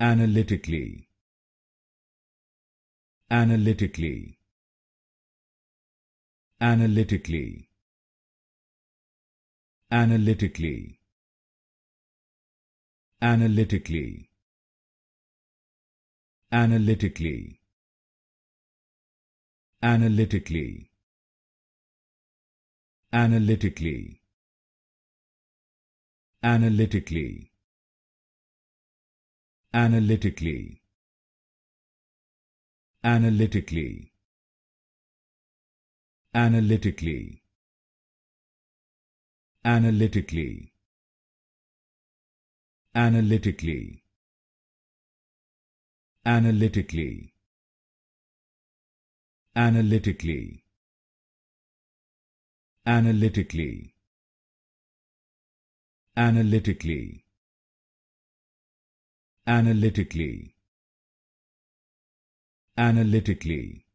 analytically analytically analytically analytically analytically analytically analytically analytically analytically analytically analytically analytically analytically analytically analytically analytically analytically analytically analytically analytically